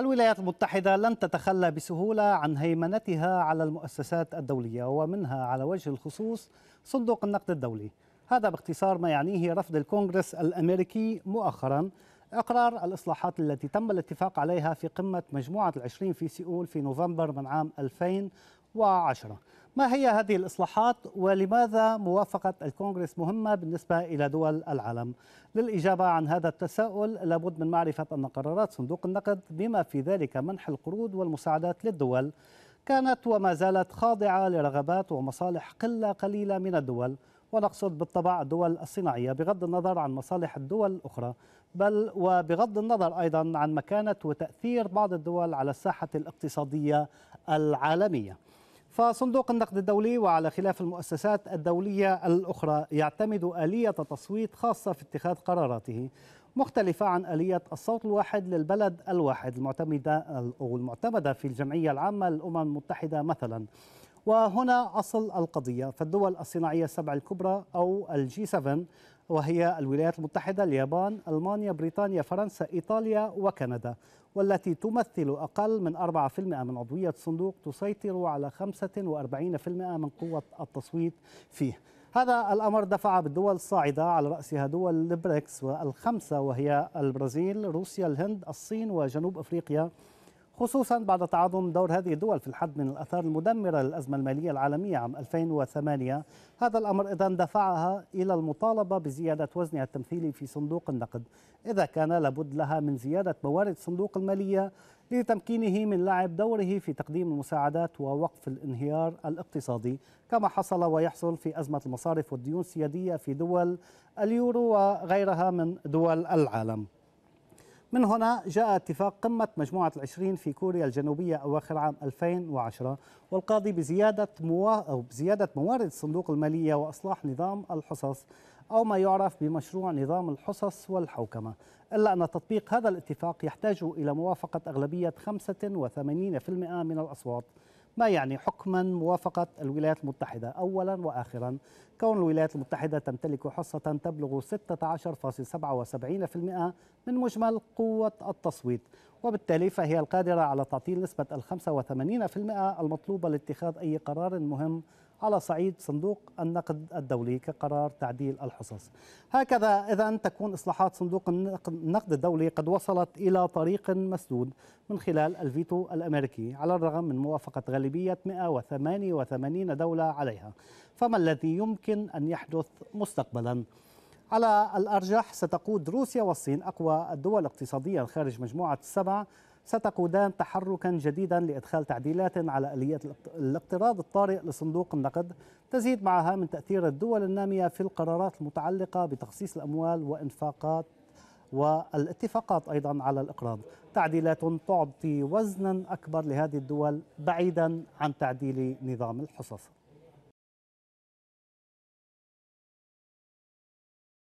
الولايات المتحدة لن تتخلى بسهولة عن هيمنتها على المؤسسات الدولية ومنها على وجه الخصوص صندوق النقد الدولي هذا باختصار ما يعنيه رفض الكونغرس الأمريكي مؤخرا إقرار الإصلاحات التي تم الاتفاق عليها في قمة مجموعة العشرين في سيئول في نوفمبر من عام 2010 ما هي هذه الإصلاحات ولماذا موافقة الكونغرس مهمة بالنسبة إلى دول العالم؟ للإجابة عن هذا التساؤل لابد من معرفة أن قرارات صندوق النقد بما في ذلك منح القروض والمساعدات للدول كانت وما زالت خاضعة لرغبات ومصالح قلة قليلة من الدول ونقصد بالطبع الدول الصناعية بغض النظر عن مصالح الدول الأخرى بل وبغض النظر أيضا عن مكانة وتأثير بعض الدول على الساحة الاقتصادية العالمية فصندوق النقد الدولي وعلى خلاف المؤسسات الدولية الأخرى يعتمد آلية تصويت خاصة في اتخاذ قراراته مختلفة عن آلية الصوت الواحد للبلد الواحد المعتمدة أو المعتمدة في الجمعية العامة للأمم المتحدة مثلا وهنا أصل القضية فالدول الصناعية السبع الكبرى أو الجي 7 وهي الولايات المتحدة اليابان ألمانيا بريطانيا فرنسا إيطاليا وكندا والتي تمثل أقل من 4% من عضوية الصندوق تسيطر على 45% من قوة التصويت فيه هذا الأمر دفع بالدول الصاعدة على رأسها دول البريكس والخمسة وهي البرازيل روسيا الهند الصين وجنوب أفريقيا خصوصا بعد تعاظم دور هذه الدول في الحد من الأثار المدمرة للأزمة المالية العالمية عام 2008 هذا الأمر إذا دفعها إلى المطالبة بزيادة وزنها التمثيلي في صندوق النقد إذا كان لابد لها من زيادة موارد صندوق المالية لتمكينه من لعب دوره في تقديم المساعدات ووقف الانهيار الاقتصادي كما حصل ويحصل في أزمة المصارف والديون السيادية في دول اليورو وغيرها من دول العالم من هنا جاء اتفاق قمة مجموعة العشرين في كوريا الجنوبية أواخر عام 2010 والقاضي بزيادة, موا... أو بزيادة موارد الصندوق المالية وإصلاح نظام الحصص أو ما يعرف بمشروع نظام الحصص والحوكمة إلا أن تطبيق هذا الاتفاق يحتاج إلى موافقة أغلبية 85% من الأصوات ما يعني حكما موافقة الولايات المتحدة أولا وآخرا كون الولايات المتحدة تمتلك حصة تبلغ 16.77% من مجمل قوة التصويت وبالتالي فهي القادرة على تعطيل نسبة ال 85% المطلوبة لاتخاذ أي قرار مهم على صعيد صندوق النقد الدولي كقرار تعديل الحصص هكذا إذا تكون إصلاحات صندوق النقد الدولي قد وصلت إلى طريق مسدود من خلال الفيتو الأمريكي على الرغم من موافقة غالبية 188 دولة عليها فما الذي يمكن أن يحدث مستقبلاً؟ على الأرجح ستقود روسيا والصين أقوى الدول اقتصاديا خارج مجموعة السبع ستقودان تحركا جديدا لإدخال تعديلات على آلية الاقتراض الطارئ لصندوق النقد تزيد معها من تأثير الدول النامية في القرارات المتعلقة بتخصيص الأموال وإنفاقات والاتفاقات أيضا على الإقراض تعديلات تعطي وزنا أكبر لهذه الدول بعيدا عن تعديل نظام الحصص